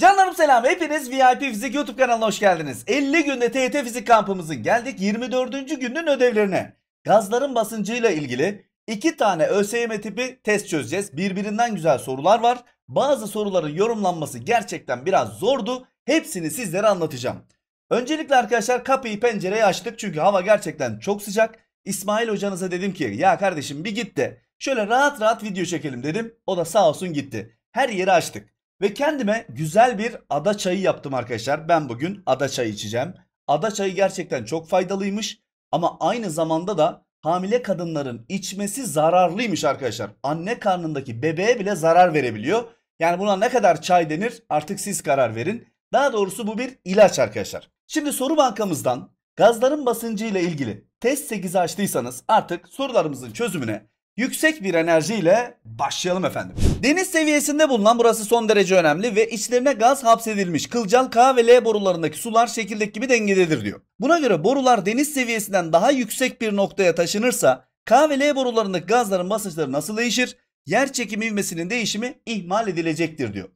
Canlarım selam. Hepiniz VIP Fizik YouTube kanalına hoş geldiniz. 50 günde TYT Fizik kampımızın geldik 24. günün ödevlerine. Gazların basıncıyla ilgili 2 tane ÖSYM tipi test çözeceğiz. Birbirinden güzel sorular var. Bazı soruların yorumlanması gerçekten biraz zordu. Hepsini sizlere anlatacağım. Öncelikle arkadaşlar kapıyı pencereyi açtık çünkü hava gerçekten çok sıcak. İsmail hocanıza dedim ki ya kardeşim bir git de şöyle rahat rahat video çekelim dedim. O da sağ olsun gitti. Her yeri açtık. Ve kendime güzel bir ada çayı yaptım arkadaşlar. Ben bugün ada çayı içeceğim. Ada çayı gerçekten çok faydalıymış ama aynı zamanda da hamile kadınların içmesi zararlıymış arkadaşlar. Anne karnındaki bebeğe bile zarar verebiliyor. Yani buna ne kadar çay denir artık siz karar verin. Daha doğrusu bu bir ilaç arkadaşlar. Şimdi soru bankamızdan gazların basıncıyla ilgili test 8'i açtıysanız artık sorularımızın çözümüne yüksek bir enerjiyle başlayalım efendim. Deniz seviyesinde bulunan burası son derece önemli ve içlerine gaz hapsedilmiş kılcal K ve L borularındaki sular şekildeki gibi dengededir diyor. Buna göre borular deniz seviyesinden daha yüksek bir noktaya taşınırsa K ve L borularındaki gazların basınçları nasıl değişir? Yer çekimi ivmesinin değişimi ihmal edilecektir diyor.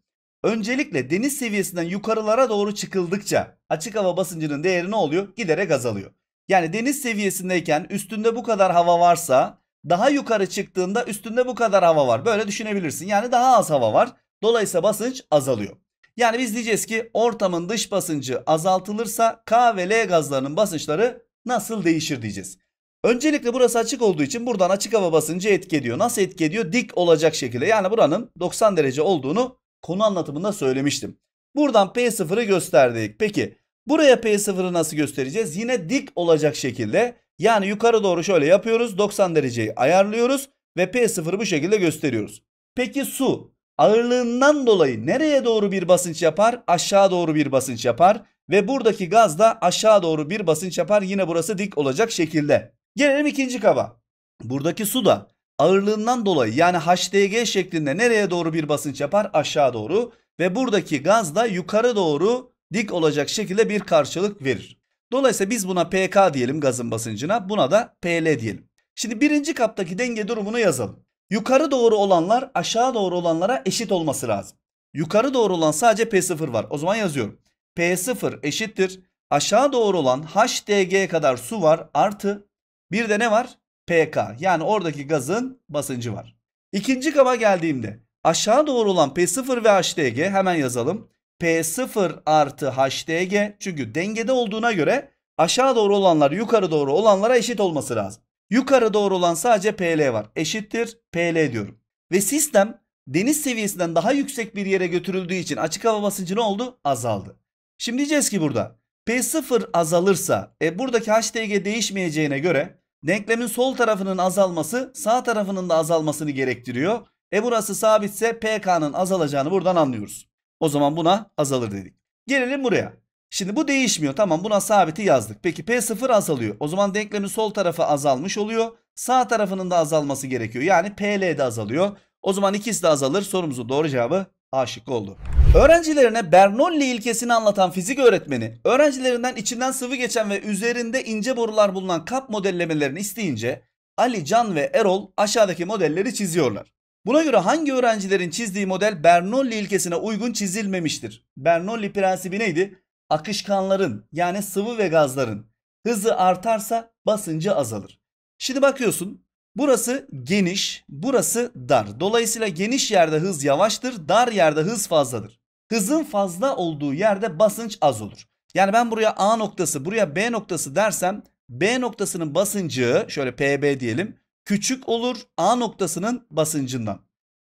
Öncelikle deniz seviyesinden yukarılara doğru çıkıldıkça açık hava basıncının değeri ne oluyor? Giderek azalıyor. Yani deniz seviyesindeyken üstünde bu kadar hava varsa daha yukarı çıktığında üstünde bu kadar hava var. Böyle düşünebilirsin. Yani daha az hava var. Dolayısıyla basınç azalıyor. Yani biz diyeceğiz ki ortamın dış basıncı azaltılırsa K ve L gazlarının basınçları nasıl değişir diyeceğiz. Öncelikle burası açık olduğu için buradan açık hava basıncı etki ediyor. Nasıl etki ediyor? Dik olacak şekilde. Yani buranın 90 derece olduğunu konu anlatımında söylemiştim. Buradan P0'ı gösterdik. Peki buraya P0'ı nasıl göstereceğiz? Yine dik olacak şekilde yani yukarı doğru şöyle yapıyoruz. 90 dereceyi ayarlıyoruz ve P0'ı bu şekilde gösteriyoruz. Peki su ağırlığından dolayı nereye doğru bir basınç yapar? Aşağı doğru bir basınç yapar ve buradaki gaz da aşağı doğru bir basınç yapar. Yine burası dik olacak şekilde. Gelelim ikinci kaba. Buradaki su da ağırlığından dolayı yani HDG şeklinde nereye doğru bir basınç yapar? Aşağı doğru ve buradaki gaz da yukarı doğru dik olacak şekilde bir karşılık verir. Dolayısıyla biz buna pK diyelim gazın basıncına. Buna da pl diyelim. Şimdi birinci kaptaki denge durumunu yazalım. Yukarı doğru olanlar aşağı doğru olanlara eşit olması lazım. Yukarı doğru olan sadece P0 var. O zaman yazıyorum. P0 eşittir. Aşağı doğru olan HDG kadar su var artı bir de ne var? PK yani oradaki gazın basıncı var. İkinci kaba geldiğimde aşağı doğru olan P0 ve HDG hemen yazalım. P0 artı HDG. Çünkü dengede olduğuna göre aşağı doğru olanlar yukarı doğru olanlara eşit olması lazım. Yukarı doğru olan sadece PL var. Eşittir PL diyorum. Ve sistem deniz seviyesinden daha yüksek bir yere götürüldüğü için açık hava basıncı ne oldu? Azaldı. Şimdi diyeceğiz ki burada P0 azalırsa e, buradaki HDG değişmeyeceğine göre denklemin sol tarafının azalması sağ tarafının da azalmasını gerektiriyor. E burası sabitse PK'nın azalacağını buradan anlıyoruz. O zaman buna azalır dedik. Gelelim buraya. Şimdi bu değişmiyor. Tamam buna sabiti yazdık. Peki P0 azalıyor. O zaman denklemin sol tarafı azalmış oluyor. Sağ tarafının da azalması gerekiyor. Yani PL de azalıyor. O zaman ikisi de azalır. Sorumuzun doğru cevabı A oldu. Öğrencilerine Bernoulli ilkesini anlatan fizik öğretmeni, öğrencilerinden içinden sıvı geçen ve üzerinde ince borular bulunan kap modellemelerini isteyince Ali, Can ve Erol aşağıdaki modelleri çiziyorlar. Buna göre hangi öğrencilerin çizdiği model Bernoulli ilkesine uygun çizilmemiştir? Bernoulli prensibi neydi? Akışkanların yani sıvı ve gazların hızı artarsa basıncı azalır. Şimdi bakıyorsun burası geniş burası dar. Dolayısıyla geniş yerde hız yavaştır dar yerde hız fazladır. Hızın fazla olduğu yerde basınç az olur. Yani ben buraya A noktası buraya B noktası dersem B noktasının basıncı şöyle PB diyelim küçük olur A noktasının basıncından.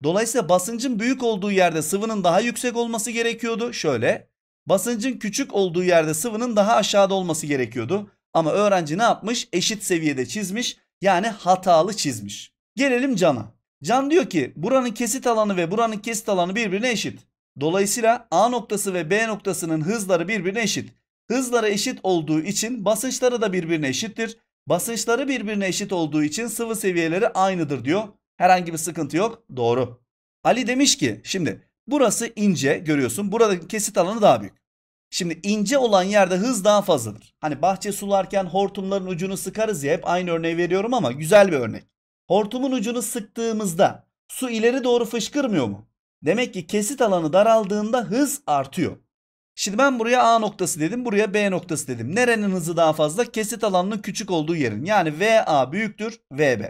Dolayısıyla basıncın büyük olduğu yerde sıvının daha yüksek olması gerekiyordu. Şöyle basıncın küçük olduğu yerde sıvının daha aşağıda olması gerekiyordu. Ama öğrenci ne yapmış? Eşit seviyede çizmiş. Yani hatalı çizmiş. Gelelim Can'a. Can diyor ki buranın kesit alanı ve buranın kesit alanı birbirine eşit. Dolayısıyla A noktası ve B noktasının hızları birbirine eşit. Hızları eşit olduğu için basınçları da birbirine eşittir. Basınçları birbirine eşit olduğu için sıvı seviyeleri aynıdır diyor. Herhangi bir sıkıntı yok. Doğru. Ali demiş ki şimdi burası ince görüyorsun. Buradaki kesit alanı daha büyük. Şimdi ince olan yerde hız daha fazladır. Hani bahçe sularken hortumların ucunu sıkarız ya hep aynı örneği veriyorum ama güzel bir örnek. Hortumun ucunu sıktığımızda su ileri doğru fışkırmıyor mu? Demek ki kesit alanı daraldığında hız artıyor. Şimdi ben buraya A noktası dedim. Buraya B noktası dedim. Nerenin hızı daha fazla? Kesit alanının küçük olduğu yerin. Yani VA büyüktür VB.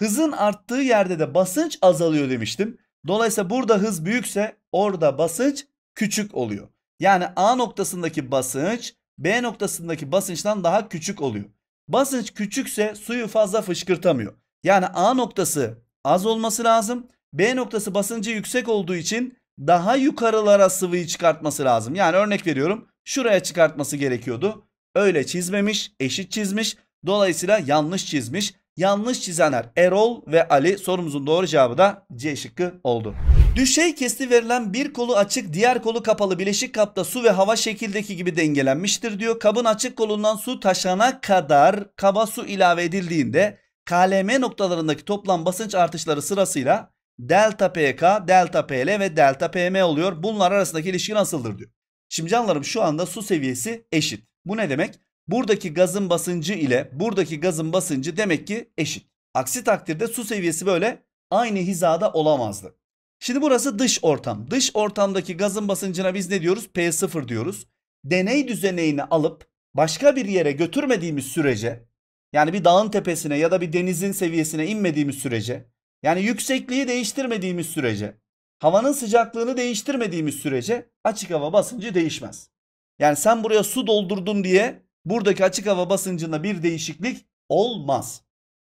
Hızın arttığı yerde de basınç azalıyor demiştim. Dolayısıyla burada hız büyükse orada basınç küçük oluyor. Yani A noktasındaki basınç B noktasındaki basınçtan daha küçük oluyor. Basınç küçükse suyu fazla fışkırtamıyor. Yani A noktası az olması lazım. B noktası basıncı yüksek olduğu için daha yukarılara sıvıyı çıkartması lazım. Yani örnek veriyorum şuraya çıkartması gerekiyordu. Öyle çizmemiş, eşit çizmiş. Dolayısıyla yanlış çizmiş. Yanlış çizenler Erol ve Ali sorumuzun doğru cevabı da C şıkkı oldu. Düşey kesti verilen bir kolu açık diğer kolu kapalı bileşik kapta su ve hava şekildeki gibi dengelenmiştir diyor. Kabın açık kolundan su taşana kadar kaba su ilave edildiğinde KLM noktalarındaki toplam basınç artışları sırasıyla delta PK, delta PL ve delta PM oluyor. Bunlar arasındaki ilişki nasıldır diyor. Şimdi canlarım şu anda su seviyesi eşit. Bu ne demek? Buradaki gazın basıncı ile buradaki gazın basıncı demek ki eşit. Aksi takdirde su seviyesi böyle aynı hizada olamazdı. Şimdi burası dış ortam. Dış ortamdaki gazın basıncına biz ne diyoruz? P0 diyoruz. Deney düzeneğini alıp başka bir yere götürmediğimiz sürece yani bir dağın tepesine ya da bir denizin seviyesine inmediğimiz sürece yani yüksekliği değiştirmediğimiz sürece, havanın sıcaklığını değiştirmediğimiz sürece açık hava basıncı değişmez. Yani sen buraya su doldurdun diye buradaki açık hava basıncında bir değişiklik olmaz.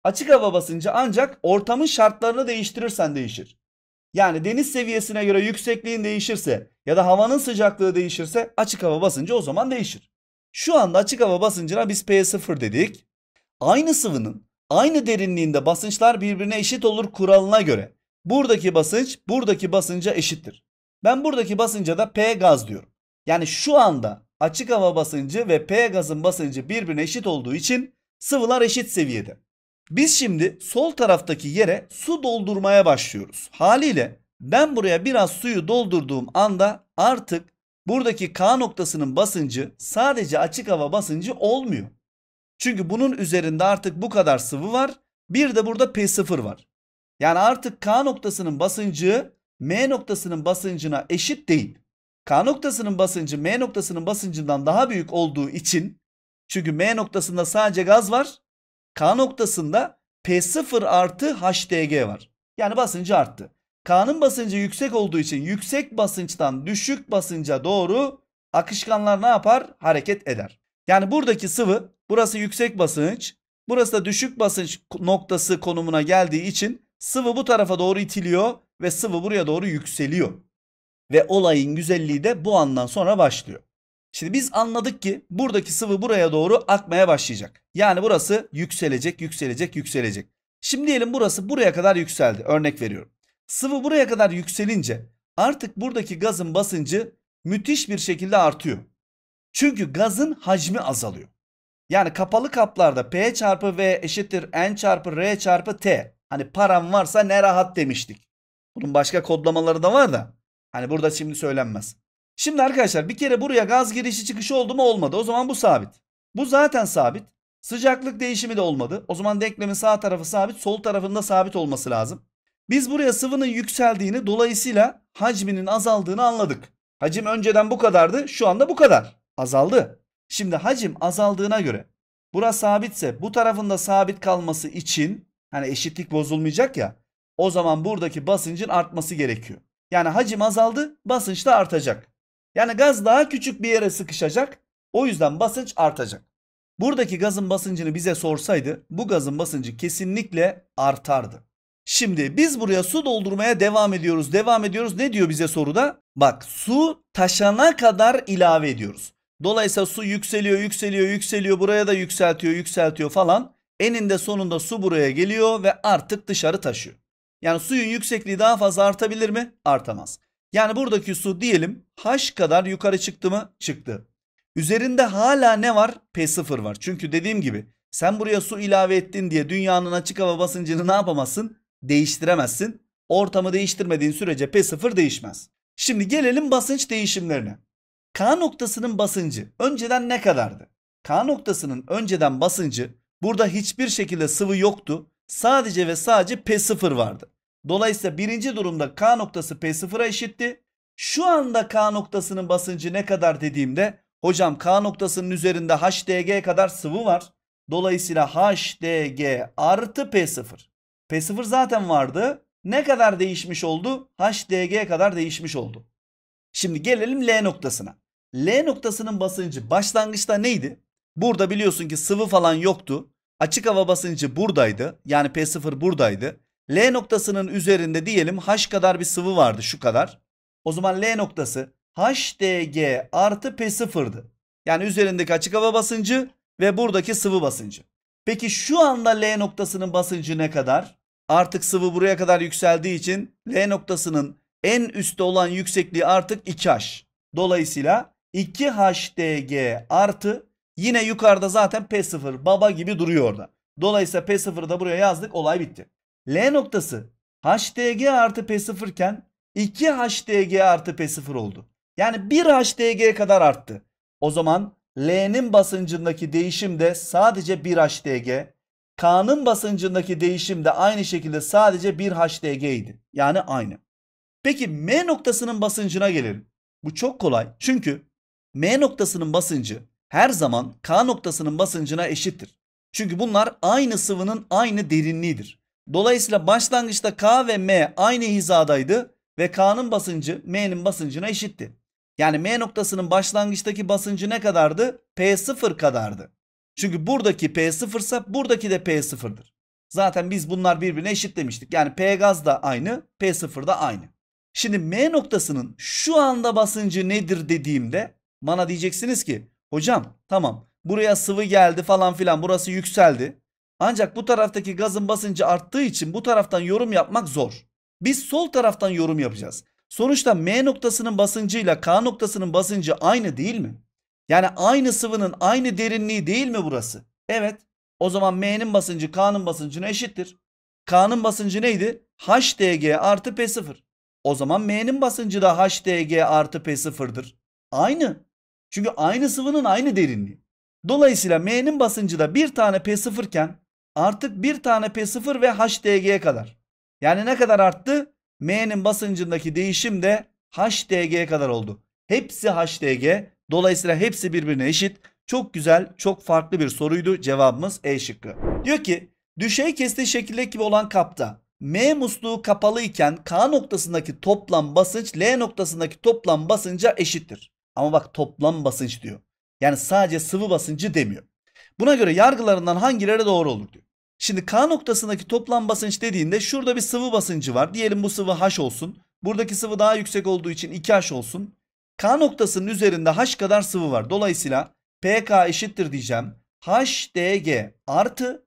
Açık hava basıncı ancak ortamın şartlarını değiştirirsen değişir. Yani deniz seviyesine göre yüksekliğin değişirse ya da havanın sıcaklığı değişirse açık hava basıncı o zaman değişir. Şu anda açık hava basıncına biz P0 dedik. Aynı sıvının aynı derinliğinde basınçlar birbirine eşit olur kuralına göre. Buradaki basınç buradaki basınca eşittir. Ben buradaki basınca da P gaz diyorum. Yani şu anda açık hava basıncı ve P gazın basıncı birbirine eşit olduğu için sıvılar eşit seviyede. Biz şimdi sol taraftaki yere su doldurmaya başlıyoruz. Haliyle ben buraya biraz suyu doldurduğum anda artık buradaki K noktasının basıncı sadece açık hava basıncı olmuyor. Çünkü bunun üzerinde artık bu kadar sıvı var. Bir de burada P0 var. Yani artık K noktasının basıncı M noktasının basıncına eşit değil. K noktasının basıncı M noktasının basıncından daha büyük olduğu için çünkü M noktasında sadece gaz var. K noktasında P0 artı HDG var. Yani basıncı arttı. K'nın basıncı yüksek olduğu için yüksek basınçtan düşük basınca doğru akışkanlar ne yapar? Hareket eder. Yani buradaki sıvı burası yüksek basınç. Burası da düşük basınç noktası konumuna geldiği için sıvı bu tarafa doğru itiliyor ve sıvı buraya doğru yükseliyor. Ve olayın güzelliği de bu andan sonra başlıyor. Şimdi biz anladık ki buradaki sıvı buraya doğru akmaya başlayacak. Yani burası yükselecek, yükselecek, yükselecek. Şimdi diyelim burası buraya kadar yükseldi. Örnek veriyorum. Sıvı buraya kadar yükselince artık buradaki gazın basıncı müthiş bir şekilde artıyor. Çünkü gazın hacmi azalıyor. Yani kapalı kaplarda P çarpı V eşittir N çarpı R çarpı T. Hani param varsa ne rahat demiştik. Bunun başka kodlamaları da var da. Hani burada şimdi söylenmez. Şimdi arkadaşlar bir kere buraya gaz girişi çıkışı oldu mu olmadı. O zaman bu sabit. Bu zaten sabit. Sıcaklık değişimi de olmadı. O zaman denklemin sağ tarafı sabit, sol tarafında sabit olması lazım. Biz buraya sıvının yükseldiğini, dolayısıyla hacminin azaldığını anladık. Hacim önceden bu kadardı, şu anda bu kadar. Azaldı. Şimdi hacim azaldığına göre bura sabitse bu tarafında sabit kalması için hani eşitlik bozulmayacak ya o zaman buradaki basıncın artması gerekiyor. Yani hacim azaldı basınç da artacak. Yani gaz daha küçük bir yere sıkışacak o yüzden basınç artacak. Buradaki gazın basıncını bize sorsaydı bu gazın basıncı kesinlikle artardı. Şimdi biz buraya su doldurmaya devam ediyoruz. Devam ediyoruz. Ne diyor bize soruda? Bak su taşana kadar ilave ediyoruz. Dolayısıyla su yükseliyor, yükseliyor, yükseliyor. Buraya da yükseltiyor, yükseltiyor falan. Eninde sonunda su buraya geliyor ve artık dışarı taşıyor. Yani suyun yüksekliği daha fazla artabilir mi? Artamaz. Yani buradaki su diyelim H kadar yukarı çıktı mı? Çıktı. Üzerinde hala ne var? P0 var. Çünkü dediğim gibi sen buraya su ilave ettin diye dünyanın açık hava basıncını ne yapamazsın? Değiştiremezsin. Ortamı değiştirmediğin sürece P0 değişmez. Şimdi gelelim basınç değişimlerine. K noktasının basıncı önceden ne kadardı? K noktasının önceden basıncı burada hiçbir şekilde sıvı yoktu. Sadece ve sadece P0 vardı. Dolayısıyla birinci durumda K noktası P0'a eşitti. Şu anda K noktasının basıncı ne kadar dediğimde hocam K noktasının üzerinde HDG kadar sıvı var. Dolayısıyla HDG artı P0. P0 zaten vardı. Ne kadar değişmiş oldu? HDG kadar değişmiş oldu. Şimdi gelelim L noktasına. L noktasının basıncı başlangıçta neydi? Burada biliyorsun ki sıvı falan yoktu. Açık hava basıncı buradaydı. Yani P0 buradaydı. L noktasının üzerinde diyelim H kadar bir sıvı vardı şu kadar. O zaman L noktası HDG artı P0'dı. Yani üzerindeki açık hava basıncı ve buradaki sıvı basıncı. Peki şu anda L noktasının basıncı ne kadar? Artık sıvı buraya kadar yükseldiği için L noktasının en üstte olan yüksekliği artık 2H. Dolayısıyla 2HDG artı yine yukarıda zaten P0 baba gibi duruyor orada. Dolayısıyla P0'ı da buraya yazdık olay bitti. L noktası HDG artı P0 iken 2HDG artı P0 oldu. Yani 1HDG kadar arttı. O zaman L'nin basıncındaki değişim de sadece 1HDG. K'nın basıncındaki değişim de aynı şekilde sadece 1HDG idi. Yani aynı. Peki M noktasının basıncına gelelim. Bu çok kolay. Çünkü M noktasının basıncı her zaman K noktasının basıncına eşittir. Çünkü bunlar aynı sıvının aynı derinliğidir. Dolayısıyla başlangıçta K ve M aynı hizadaydı ve K'nın basıncı M'nin basıncına eşitti. Yani M noktasının başlangıçtaki basıncı ne kadardı? P0 kadardı. Çünkü buradaki P0 ise buradaki de P0'dır. Zaten biz bunlar birbirine eşit demiştik. Yani P gaz da aynı, P0 da aynı. Şimdi M noktasının şu anda basıncı nedir dediğimde bana diyeceksiniz ki hocam tamam buraya sıvı geldi falan filan burası yükseldi. Ancak bu taraftaki gazın basıncı arttığı için bu taraftan yorum yapmak zor. Biz sol taraftan yorum yapacağız. Sonuçta M noktasının basıncıyla K noktasının basıncı aynı değil mi? Yani aynı sıvının aynı derinliği değil mi burası? Evet. O zaman M'nin basıncı K'nın basıncına eşittir. K'nın basıncı neydi? HDG artı P0. O zaman M'nin basıncı da HDG artı p sıfırdır. Aynı. Çünkü aynı sıvının aynı derinliği. Dolayısıyla M'nin basıncı da bir tane p sıfırken artık bir tane p sıfır ve HDG'ye kadar. Yani ne kadar arttı? M'nin basıncındaki değişim de HDG'ye kadar oldu. Hepsi HDG. Dolayısıyla hepsi birbirine eşit. Çok güzel, çok farklı bir soruydu. Cevabımız E şıkkı. Diyor ki düşey kestiği şekilde gibi olan kapta M musluğu kapalı iken K noktasındaki toplam basınç L noktasındaki toplam basınca eşittir. Ama bak toplam basınç diyor. Yani sadece sıvı basıncı demiyor. Buna göre yargılarından hangileri doğru olur diyor. Şimdi K noktasındaki toplam basınç dediğinde şurada bir sıvı basıncı var. Diyelim bu sıvı H olsun. Buradaki sıvı daha yüksek olduğu için 2H olsun. K noktasının üzerinde H kadar sıvı var. Dolayısıyla PK eşittir diyeceğim. HDG artı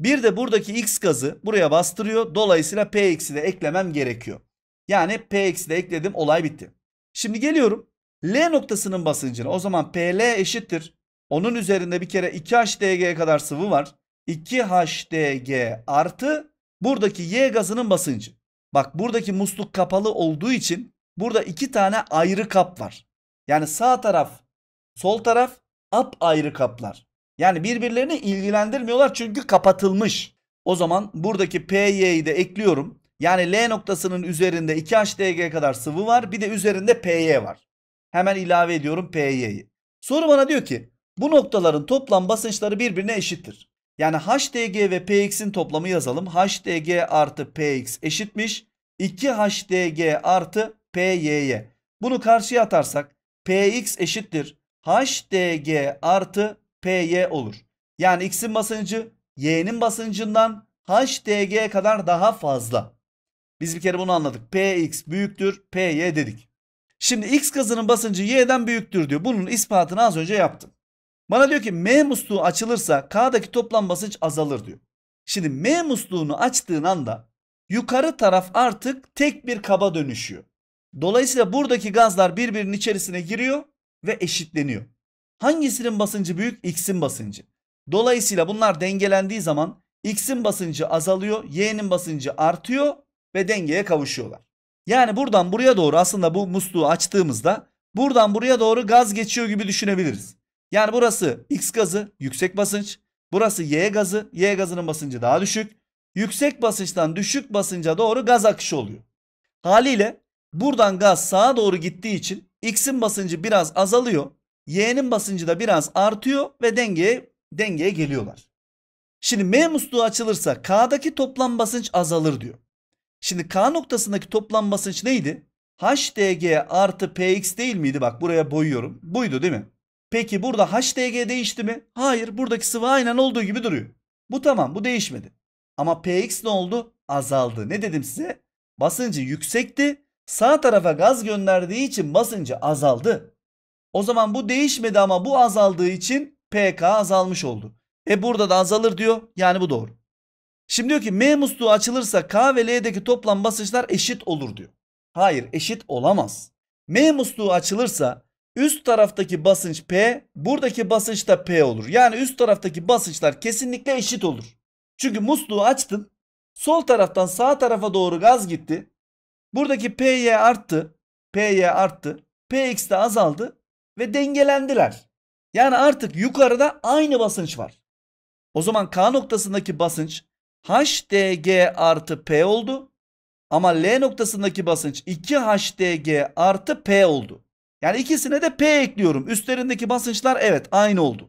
bir de buradaki x gazı buraya bastırıyor. Dolayısıyla px'i de eklemem gerekiyor. Yani px'i de ekledim olay bitti. Şimdi geliyorum L noktasının basıncına. O zaman PL eşittir. Onun üzerinde bir kere 2HDG'ye kadar sıvı var. 2HDG artı buradaki Y gazının basıncı. Bak buradaki musluk kapalı olduğu için burada iki tane ayrı kap var. Yani sağ taraf sol taraf ap ayrı kaplar. Yani birbirlerini ilgilendirmiyorlar çünkü kapatılmış. O zaman buradaki PY'yi de ekliyorum. Yani L noktasının üzerinde 2HDG kadar sıvı var. Bir de üzerinde PY var. Hemen ilave ediyorum PY'yi. Soru bana diyor ki bu noktaların toplam basınçları birbirine eşittir. Yani HDG ve PX'in toplamı yazalım. HDG artı PX eşitmiş. 2HDG artı PY'ye. Bunu karşıya atarsak PX eşittir. HDG artı PY olur. Yani X'in basıncı Y'nin basıncından HDG'ye kadar daha fazla. Biz bir kere bunu anladık. PX büyüktür PY dedik. Şimdi X gazının basıncı Y'den büyüktür diyor. Bunun ispatını az önce yaptım. Bana diyor ki M musluğu açılırsa K'daki toplam basınç azalır diyor. Şimdi M musluğunu açtığın anda yukarı taraf artık tek bir kaba dönüşüyor. Dolayısıyla buradaki gazlar birbirinin içerisine giriyor ve eşitleniyor. Hangisinin basıncı büyük? X'in basıncı. Dolayısıyla bunlar dengelendiği zaman X'in basıncı azalıyor, Y'nin basıncı artıyor ve dengeye kavuşuyorlar. Yani buradan buraya doğru aslında bu musluğu açtığımızda buradan buraya doğru gaz geçiyor gibi düşünebiliriz. Yani burası X gazı yüksek basınç, burası Y gazı, Y gazının basıncı daha düşük. Yüksek basınçtan düşük basınca doğru gaz akışı oluyor. Haliyle buradan gaz sağa doğru gittiği için X'in basıncı biraz azalıyor. Y'nin basıncı da biraz artıyor ve dengeye dengeye geliyorlar. Şimdi M musluğu açılırsa K'daki toplam basınç azalır diyor. Şimdi K noktasındaki toplam basınç neydi? HDG artı PX değil miydi? Bak buraya boyuyorum. Buydu değil mi? Peki burada HDG değişti mi? Hayır buradaki sıvı aynen olduğu gibi duruyor. Bu tamam bu değişmedi. Ama PX ne oldu? Azaldı. Ne dedim size? Basıncı yüksekti. Sağ tarafa gaz gönderdiği için basıncı azaldı. O zaman bu değişmedi ama bu azaldığı için PK azalmış oldu. E burada da azalır diyor. Yani bu doğru. Şimdi diyor ki M musluğu açılırsa K ve L'deki toplam basınçlar eşit olur diyor. Hayır eşit olamaz. M musluğu açılırsa üst taraftaki basınç P buradaki basınç da P olur. Yani üst taraftaki basınçlar kesinlikle eşit olur. Çünkü musluğu açtın. Sol taraftan sağ tarafa doğru gaz gitti. Buradaki PY arttı. PY arttı. PX de azaldı ve dengelendiler. Yani artık yukarıda aynı basınç var. O zaman K noktasındaki basınç HDG artı P oldu. Ama L noktasındaki basınç 2HDG artı P oldu. Yani ikisine de P ekliyorum. Üstlerindeki basınçlar evet aynı oldu.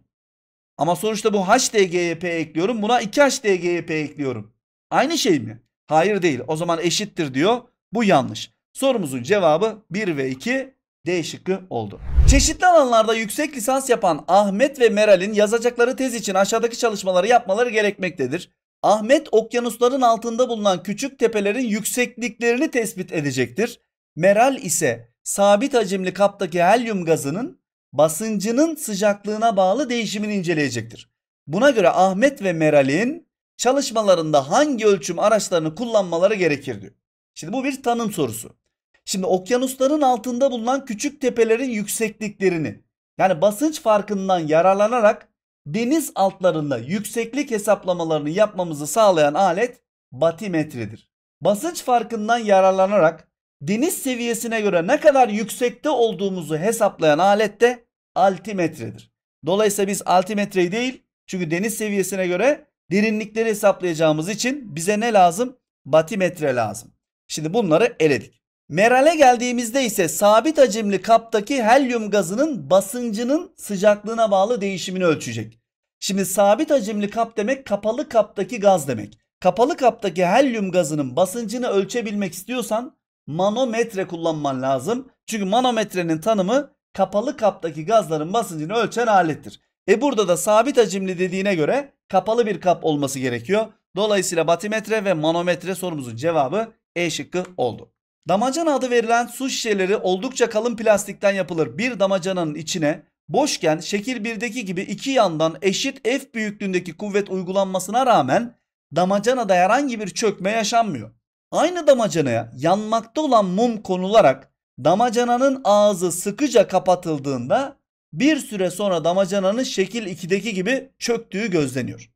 Ama sonuçta bu HDG'ye P ekliyorum. Buna 2HDG'ye P ekliyorum. Aynı şey mi? Hayır değil. O zaman eşittir diyor. Bu yanlış. Sorumuzun cevabı 1 ve 2 D şıkkı oldu. Çeşitli alanlarda yüksek lisans yapan Ahmet ve Meral'in yazacakları tez için aşağıdaki çalışmaları yapmaları gerekmektedir. Ahmet okyanusların altında bulunan küçük tepelerin yüksekliklerini tespit edecektir. Meral ise sabit hacimli kaptaki helyum gazının basıncının sıcaklığına bağlı değişimini inceleyecektir. Buna göre Ahmet ve Meral'in çalışmalarında hangi ölçüm araçlarını kullanmaları gerekirdi? Şimdi bu bir tanım sorusu. Şimdi okyanusların altında bulunan küçük tepelerin yüksekliklerini yani basınç farkından yararlanarak deniz altlarında yükseklik hesaplamalarını yapmamızı sağlayan alet batimetredir. Basınç farkından yararlanarak deniz seviyesine göre ne kadar yüksekte olduğumuzu hesaplayan alet de altimetredir. Dolayısıyla biz altimetreyi değil çünkü deniz seviyesine göre derinlikleri hesaplayacağımız için bize ne lazım? Batimetre lazım. Şimdi bunları eledik. Merale geldiğimizde ise sabit hacimli kaptaki helyum gazının basıncının sıcaklığına bağlı değişimini ölçecek. Şimdi sabit hacimli kap demek kapalı kaptaki gaz demek. Kapalı kaptaki helyum gazının basıncını ölçebilmek istiyorsan manometre kullanman lazım. Çünkü manometrenin tanımı kapalı kaptaki gazların basıncını ölçen alettir. E burada da sabit hacimli dediğine göre kapalı bir kap olması gerekiyor. Dolayısıyla batimetre ve manometre sorumuzun cevabı E şıkkı oldu. Damacana adı verilen su şişeleri oldukça kalın plastikten yapılır. Bir damacananın içine boşken şekil 1'deki gibi iki yandan eşit F büyüklüğündeki kuvvet uygulanmasına rağmen damacanada herhangi bir çökme yaşanmıyor. Aynı damacanaya yanmakta olan mum konularak damacananın ağzı sıkıca kapatıldığında bir süre sonra damacananın şekil 2'deki gibi çöktüğü gözleniyor.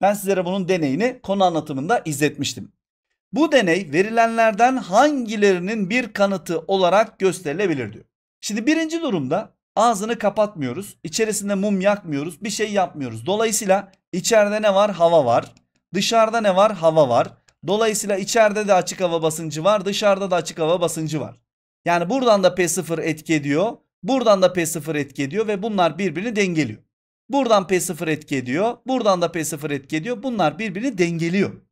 Ben sizlere bunun deneyini konu anlatımında izletmiştim. Bu deney verilenlerden hangilerinin bir kanıtı olarak gösterilebilir diyor. Şimdi birinci durumda ağzını kapatmıyoruz. İçerisinde mum yakmıyoruz. Bir şey yapmıyoruz. Dolayısıyla içeride ne var? Hava var. Dışarıda ne var? Hava var. Dolayısıyla içeride de açık hava basıncı var. Dışarıda da açık hava basıncı var. Yani buradan da P0 etki ediyor. Buradan da P0 etki ediyor ve bunlar birbirini dengeliyor. Buradan P0 etki ediyor. Buradan da P0 etki ediyor. Bunlar birbirini dengeliyor.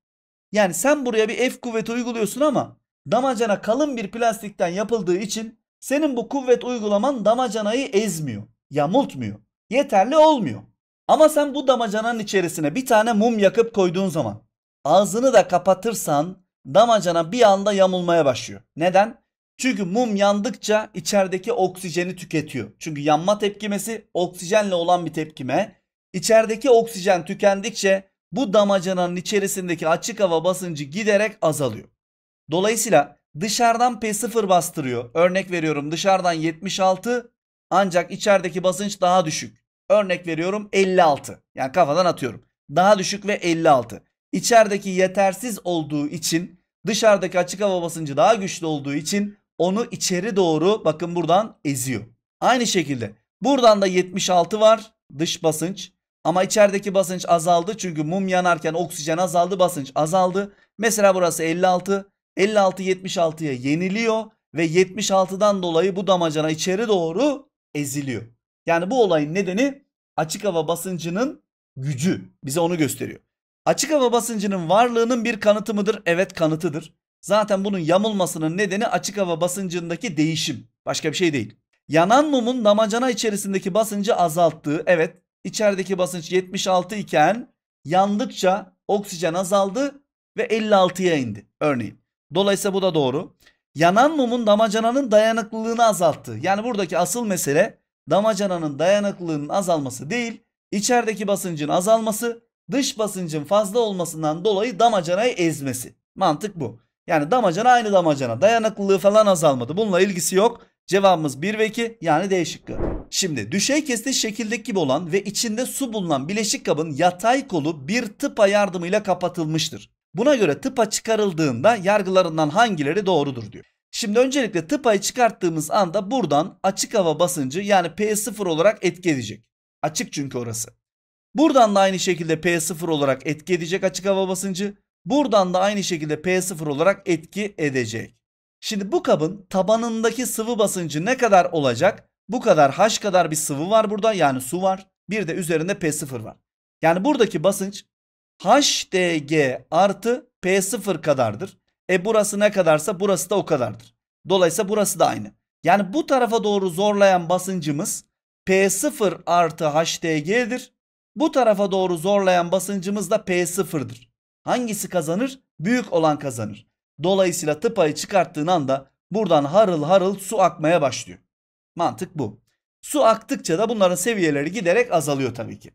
Yani sen buraya bir F kuvveti uyguluyorsun ama damacana kalın bir plastikten yapıldığı için senin bu kuvvet uygulaman damacanayı ezmiyor, yamultmuyor. Yeterli olmuyor. Ama sen bu damacananın içerisine bir tane mum yakıp koyduğun zaman ağzını da kapatırsan damacana bir anda yamulmaya başlıyor. Neden? Çünkü mum yandıkça içerideki oksijeni tüketiyor. Çünkü yanma tepkimesi oksijenle olan bir tepkime. İçerideki oksijen tükendikçe bu damacananın içerisindeki açık hava basıncı giderek azalıyor. Dolayısıyla dışarıdan P0 bastırıyor. Örnek veriyorum dışarıdan 76 ancak içerideki basınç daha düşük. Örnek veriyorum 56. Yani kafadan atıyorum. Daha düşük ve 56. İçerideki yetersiz olduğu için dışarıdaki açık hava basıncı daha güçlü olduğu için onu içeri doğru bakın buradan eziyor. Aynı şekilde buradan da 76 var dış basınç. Ama içerideki basınç azaldı çünkü mum yanarken oksijen azaldı basınç azaldı. Mesela burası 56. 56 76'ya yeniliyor ve 76'dan dolayı bu damacana içeri doğru eziliyor. Yani bu olayın nedeni açık hava basıncının gücü bize onu gösteriyor. Açık hava basıncının varlığının bir kanıtı mıdır? Evet kanıtıdır. Zaten bunun yamulmasının nedeni açık hava basıncındaki değişim. Başka bir şey değil. Yanan mumun damacana içerisindeki basıncı azalttığı evet İçerideki basınç 76 iken yandıkça oksijen azaldı ve 56'ya indi örneğin. Dolayısıyla bu da doğru. Yanan mumun damacananın dayanıklılığını azalttı. Yani buradaki asıl mesele damacananın dayanıklılığının azalması değil, içerideki basıncın azalması, dış basıncın fazla olmasından dolayı damacanayı ezmesi. Mantık bu. Yani damacana aynı damacana. Dayanıklılığı falan azalmadı. Bununla ilgisi yok. Cevabımız 1 ve 2 yani D şıkkı. Şimdi düşey kesti şekildeki gibi olan ve içinde su bulunan bileşik kabın yatay kolu bir tıpa yardımıyla kapatılmıştır. Buna göre tıpa çıkarıldığında yargılarından hangileri doğrudur diyor. Şimdi öncelikle tıpayı çıkarttığımız anda buradan açık hava basıncı yani P0 olarak etki edecek. Açık çünkü orası. Buradan da aynı şekilde P0 olarak etki edecek açık hava basıncı. Buradan da aynı şekilde P0 olarak etki edecek. Şimdi bu kabın tabanındaki sıvı basıncı ne kadar olacak? Bu kadar H kadar bir sıvı var burada yani su var. Bir de üzerinde P0 var. Yani buradaki basınç HDG artı P0 kadardır. E burası ne kadarsa burası da o kadardır. Dolayısıyla burası da aynı. Yani bu tarafa doğru zorlayan basıncımız P0 artı HDG'dir. Bu tarafa doğru zorlayan basıncımız da P0'dır. Hangisi kazanır? Büyük olan kazanır. Dolayısıyla tıpayı çıkarttığın anda buradan harıl harıl su akmaya başlıyor. Mantık bu. Su aktıkça da bunların seviyeleri giderek azalıyor tabii ki.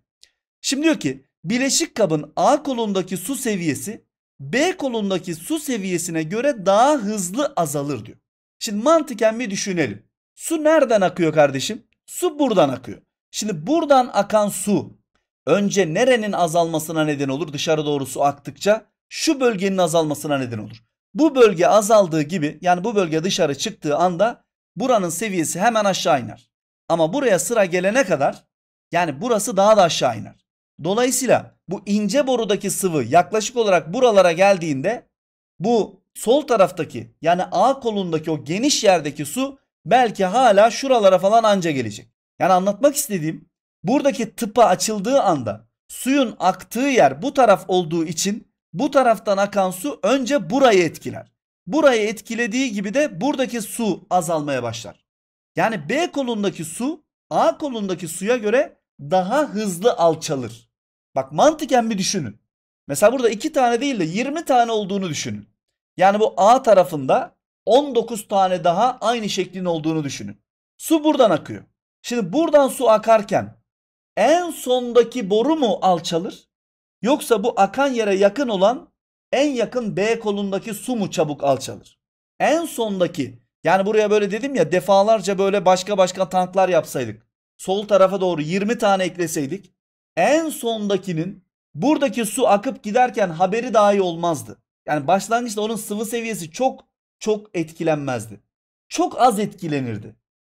Şimdi diyor ki bileşik kabın A kolundaki su seviyesi B kolundaki su seviyesine göre daha hızlı azalır diyor. Şimdi mantıken bir düşünelim. Su nereden akıyor kardeşim? Su buradan akıyor. Şimdi buradan akan su önce nerenin azalmasına neden olur? Dışarı doğru su aktıkça şu bölgenin azalmasına neden olur. Bu bölge azaldığı gibi yani bu bölge dışarı çıktığı anda buranın seviyesi hemen aşağı iner. Ama buraya sıra gelene kadar yani burası daha da aşağı iner. Dolayısıyla bu ince borudaki sıvı yaklaşık olarak buralara geldiğinde bu sol taraftaki yani A kolundaki o geniş yerdeki su belki hala şuralara falan anca gelecek. Yani anlatmak istediğim buradaki tıpa açıldığı anda suyun aktığı yer bu taraf olduğu için bu taraftan akan su önce burayı etkiler burayı etkilediği gibi de buradaki su azalmaya başlar. Yani B kolundaki su A kolundaki suya göre daha hızlı alçalır. Bak mantıken bir düşünün. Mesela burada 2 tane değil de 20 tane olduğunu düşünün. Yani bu A tarafında 19 tane daha aynı şeklin olduğunu düşünün. Su buradan akıyor. Şimdi buradan su akarken en sondaki boru mu alçalır? Yoksa bu akan yere yakın olan en yakın B kolundaki su mu çabuk alçalır? En sondaki yani buraya böyle dedim ya defalarca böyle başka başka tanklar yapsaydık. Sol tarafa doğru 20 tane ekleseydik. En sondakinin buradaki su akıp giderken haberi dahi olmazdı. Yani başlangıçta onun sıvı seviyesi çok çok etkilenmezdi. Çok az etkilenirdi.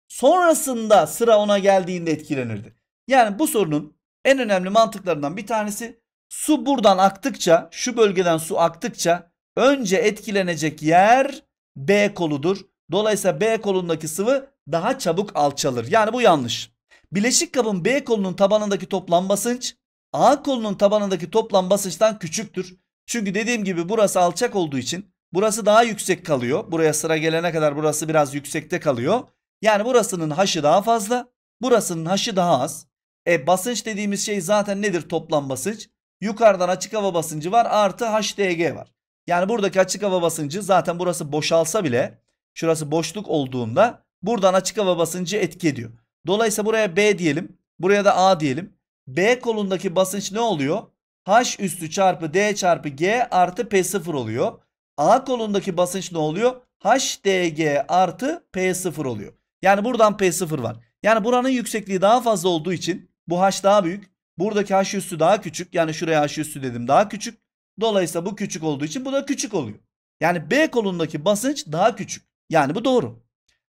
Sonrasında sıra ona geldiğinde etkilenirdi. Yani bu sorunun en önemli mantıklarından bir tanesi Su buradan aktıkça şu bölgeden su aktıkça önce etkilenecek yer B koludur. Dolayısıyla B kolundaki sıvı daha çabuk alçalır. Yani bu yanlış. Bileşik kabın B kolunun tabanındaki toplam basınç A kolunun tabanındaki toplam basınçtan küçüktür. Çünkü dediğim gibi burası alçak olduğu için burası daha yüksek kalıyor. Buraya sıra gelene kadar burası biraz yüksekte kalıyor. Yani burasının haşı daha fazla, burasının haşı daha az. E basınç dediğimiz şey zaten nedir toplam basınç? Yukarıdan açık hava basıncı var artı HDG var. Yani buradaki açık hava basıncı zaten burası boşalsa bile şurası boşluk olduğunda buradan açık hava basıncı etki ediyor. Dolayısıyla buraya B diyelim. Buraya da A diyelim. B kolundaki basınç ne oluyor? H üstü çarpı D çarpı G artı P0 oluyor. A kolundaki basınç ne oluyor? HDG artı P0 oluyor. Yani buradan P0 var. Yani buranın yüksekliği daha fazla olduğu için bu H daha büyük. Buradaki h üssü daha küçük. Yani şuraya h üssü dedim daha küçük. Dolayısıyla bu küçük olduğu için bu da küçük oluyor. Yani B kolundaki basınç daha küçük. Yani bu doğru.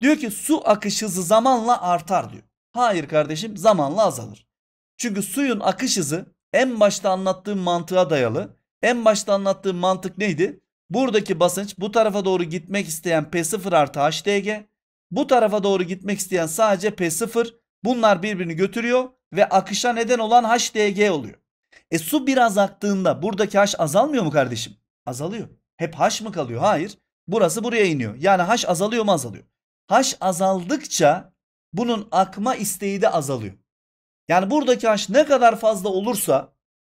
Diyor ki su akış hızı zamanla artar diyor. Hayır kardeşim zamanla azalır. Çünkü suyun akış hızı en başta anlattığım mantığa dayalı. En başta anlattığım mantık neydi? Buradaki basınç bu tarafa doğru gitmek isteyen P0 artı HDG. Bu tarafa doğru gitmek isteyen sadece P0. Bunlar birbirini götürüyor ve akışa neden olan HDG oluyor. E su biraz aktığında buradaki H azalmıyor mu kardeşim? Azalıyor. Hep H mı kalıyor? Hayır. Burası buraya iniyor. Yani H azalıyor mu azalıyor. H azaldıkça bunun akma isteği de azalıyor. Yani buradaki H ne kadar fazla olursa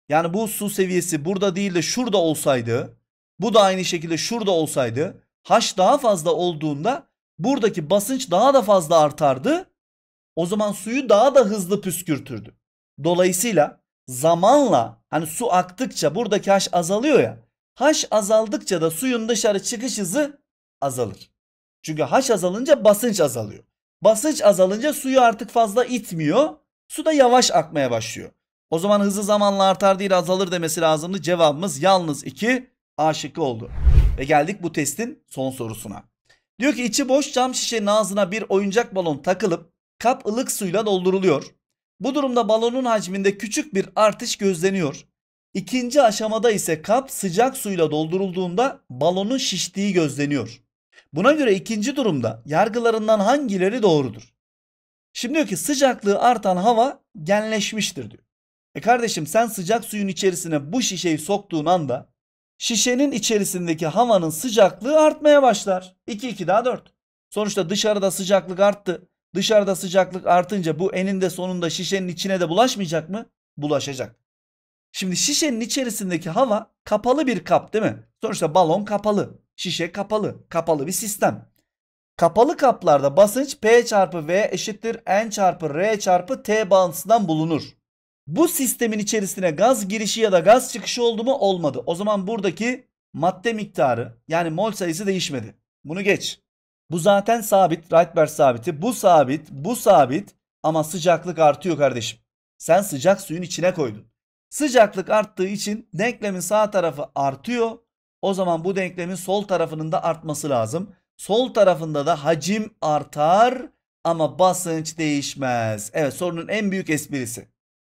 yani bu su seviyesi burada değil de şurada olsaydı bu da aynı şekilde şurada olsaydı H daha fazla olduğunda buradaki basınç daha da fazla artardı o zaman suyu daha da hızlı püskürtürdü. Dolayısıyla zamanla hani su aktıkça buradaki haş azalıyor ya. Haş azaldıkça da suyun dışarı çıkış hızı azalır. Çünkü haş azalınca basınç azalıyor. Basınç azalınca suyu artık fazla itmiyor. Su da yavaş akmaya başlıyor. O zaman hızı zamanla artar değil azalır demesi lazımdı. Cevabımız yalnız 2 A şıkkı oldu. Ve geldik bu testin son sorusuna. Diyor ki içi boş cam şişenin ağzına bir oyuncak balon takılıp kap ılık suyla dolduruluyor. Bu durumda balonun hacminde küçük bir artış gözleniyor. İkinci aşamada ise kap sıcak suyla doldurulduğunda balonun şiştiği gözleniyor. Buna göre ikinci durumda yargılarından hangileri doğrudur? Şimdi diyor ki sıcaklığı artan hava genleşmiştir diyor. E kardeşim sen sıcak suyun içerisine bu şişeyi soktuğun anda şişenin içerisindeki havanın sıcaklığı artmaya başlar. 2 2 daha 4. Sonuçta dışarıda sıcaklık arttı. Dışarıda sıcaklık artınca bu eninde sonunda şişenin içine de bulaşmayacak mı? Bulaşacak. Şimdi şişenin içerisindeki hava kapalı bir kap değil mi? Sonuçta balon kapalı. Şişe kapalı. Kapalı bir sistem. Kapalı kaplarda basınç P çarpı V eşittir N çarpı R çarpı T bağıntısından bulunur. Bu sistemin içerisine gaz girişi ya da gaz çıkışı oldu mu olmadı. O zaman buradaki madde miktarı yani mol sayısı değişmedi. Bunu geç. Bu zaten sabit. Rydberg sabiti. Bu sabit. Bu sabit. Ama sıcaklık artıyor kardeşim. Sen sıcak suyun içine koydun. Sıcaklık arttığı için denklemin sağ tarafı artıyor. O zaman bu denklemin sol tarafının da artması lazım. Sol tarafında da hacim artar ama basınç değişmez. Evet sorunun en büyük esprisi.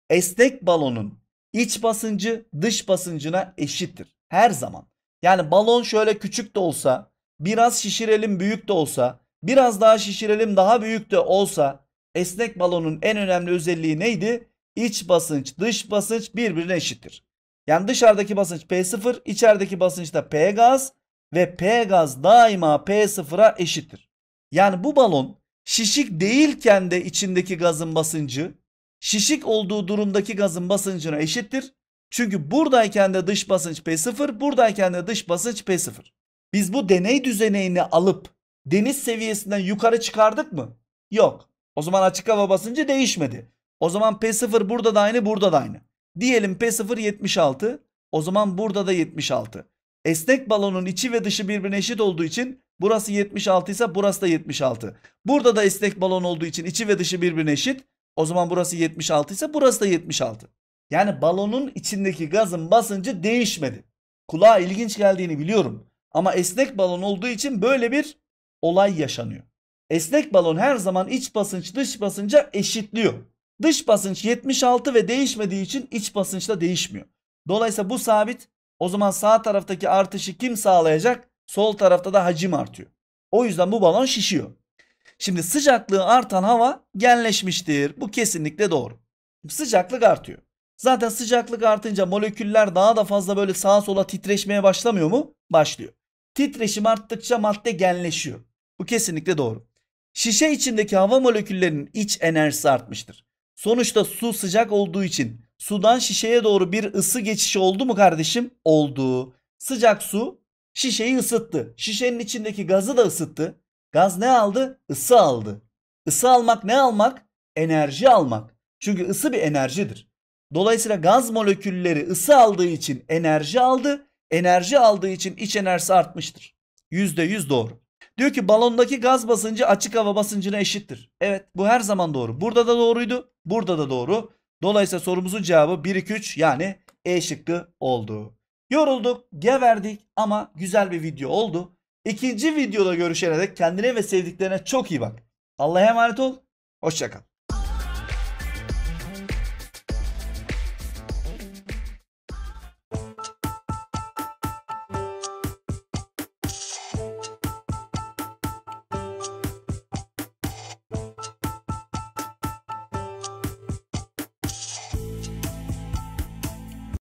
Esnek balonun iç basıncı dış basıncına eşittir. Her zaman. Yani balon şöyle küçük de olsa biraz şişirelim büyük de olsa, biraz daha şişirelim daha büyük de olsa esnek balonun en önemli özelliği neydi? İç basınç, dış basınç birbirine eşittir. Yani dışarıdaki basınç P0, içerideki basınç da P gaz ve P gaz daima P0'a eşittir. Yani bu balon şişik değilken de içindeki gazın basıncı şişik olduğu durumdaki gazın basıncına eşittir. Çünkü buradayken de dış basınç P0, buradayken de dış basınç P0. Biz bu deney düzeneğini alıp deniz seviyesinden yukarı çıkardık mı? Yok. O zaman açık hava basıncı değişmedi. O zaman P0 burada da aynı burada da aynı. Diyelim P0 76. O zaman burada da 76. Esnek balonun içi ve dışı birbirine eşit olduğu için burası 76 ise burası da 76. Burada da esnek balon olduğu için içi ve dışı birbirine eşit. O zaman burası 76 ise burası da 76. Yani balonun içindeki gazın basıncı değişmedi. Kulağa ilginç geldiğini biliyorum. Ama esnek balon olduğu için böyle bir olay yaşanıyor. Esnek balon her zaman iç basınç dış basınca eşitliyor. Dış basınç 76 ve değişmediği için iç basınç da değişmiyor. Dolayısıyla bu sabit. O zaman sağ taraftaki artışı kim sağlayacak? Sol tarafta da hacim artıyor. O yüzden bu balon şişiyor. Şimdi sıcaklığı artan hava genleşmiştir. Bu kesinlikle doğru. Sıcaklık artıyor. Zaten sıcaklık artınca moleküller daha da fazla böyle sağa sola titreşmeye başlamıyor mu? Başlıyor. Titreşim arttıkça madde genleşiyor. Bu kesinlikle doğru. Şişe içindeki hava moleküllerinin iç enerjisi artmıştır. Sonuçta su sıcak olduğu için sudan şişeye doğru bir ısı geçişi oldu mu kardeşim? Oldu. Sıcak su şişeyi ısıttı. Şişenin içindeki gazı da ısıttı. Gaz ne aldı? Isı aldı. Isı almak ne almak? Enerji almak. Çünkü ısı bir enerjidir. Dolayısıyla gaz molekülleri ısı aldığı için enerji aldı enerji aldığı için iç enerjisi artmıştır. %100 doğru. Diyor ki balondaki gaz basıncı açık hava basıncına eşittir. Evet bu her zaman doğru. Burada da doğruydu. Burada da doğru. Dolayısıyla sorumuzun cevabı 1 2 3 yani E şıkkı oldu. Yorulduk, geverdik ama güzel bir video oldu. İkinci videoda görüşene dek kendine ve sevdiklerine çok iyi bak. Allah'a emanet ol. Hoşçakal.